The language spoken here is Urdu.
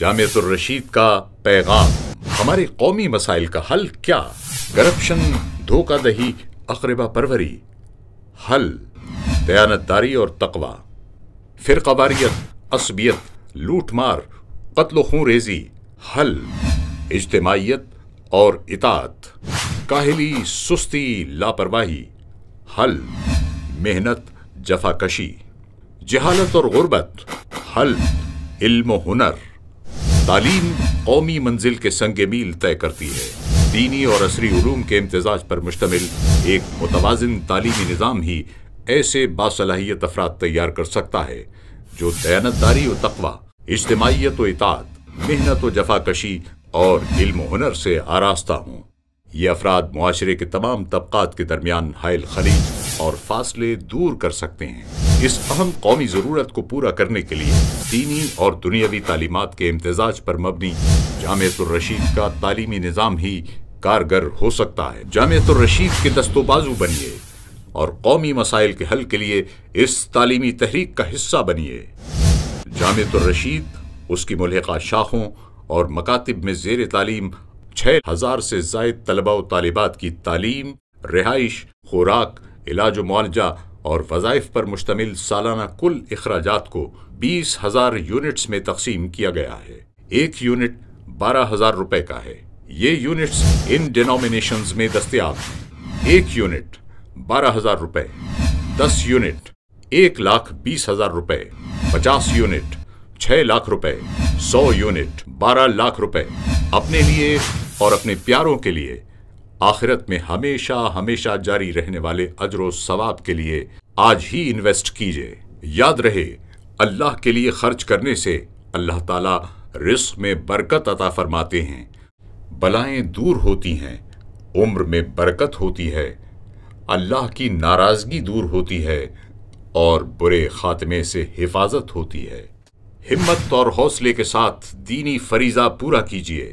جامع الرشید کا پیغام ہمارے قومی مسائل کا حل کیا کرپشن دھوکہ دہی اقربہ پروری حل دیانت داری اور تقوا فرقباری عصبیت لوٹ مار قتل و خون ریزی حل اجتماعیت اور اطاعت کاہلی سستی لاپرواہی حل محنت جفا کشی جہالت اور غربت حل علم و ہنر تعلیم قومی منزل کے سنگ میل طے کرتی ہے دینی اور عصری علوم کے امتزاج پر مشتمل ایک متوازن تعلیمی نظام ہی ایسے باصلاحیت افراد تیار کر سکتا ہے جو دیانتداری داری و تقوی اجتماعیت و اطاعت محنت و جفا کشی اور علم و ہنر سے آراستہ ہوں یہ افراد معاشرے کے تمام طبقات کے درمیان حائل خلیج اور فاصلے دور کر سکتے ہیں اس اہم قومی ضرورت کو پورا کرنے کے لیے دینی اور دنیاوی تعلیمات کے امتزاج پر مبنی جامعت الرشید کا تعلیمی نظام ہی کارگر ہو سکتا ہے جامع الرشید کے دستو بازو بنیے اور قومی مسائل کے حل کے لیے اس تعلیمی تحریک کا حصہ بنیے جامعۃ الرشید اس کی ملحقہ شاخوں اور مکاتب میں زیر تعلیم چھ ہزار سے زائد طلبہ و طالبات کی تعلیم رہائش خوراک علاج و معالجہ اور وظائف پر مشتمل سالانہ کل اخراجات کو بیس ہزار یونٹس میں تقسیم کیا گیا ہے ایک یونٹ بارہ ہزار روپے کا ہے یہ یونٹس ان ڈینومینیشنز میں دستیاب ہیں ایک یونٹ بارہ ہزار روپے دس یونٹ ایک لاکھ بیس ہزار روپے پچاس یونٹ چھ لاکھ روپے سو یونٹ بارہ لاکھ روپے اپنے لیے اور اپنے پیاروں کے لیے آخرت میں ہمیشہ ہمیشہ جاری رہنے والے اجر و ثواب کے لیے آج ہی انویسٹ کیجیے یاد رہے اللہ کے لیے خرچ کرنے سے اللہ تعالیٰ رزق میں برکت عطا فرماتے ہیں بلائیں دور ہوتی ہیں عمر میں برکت ہوتی ہے اللہ کی ناراضگی دور ہوتی ہے اور برے خاتمے سے حفاظت ہوتی ہے ہمت اور حوصلے کے ساتھ دینی فریضہ پورا کیجیے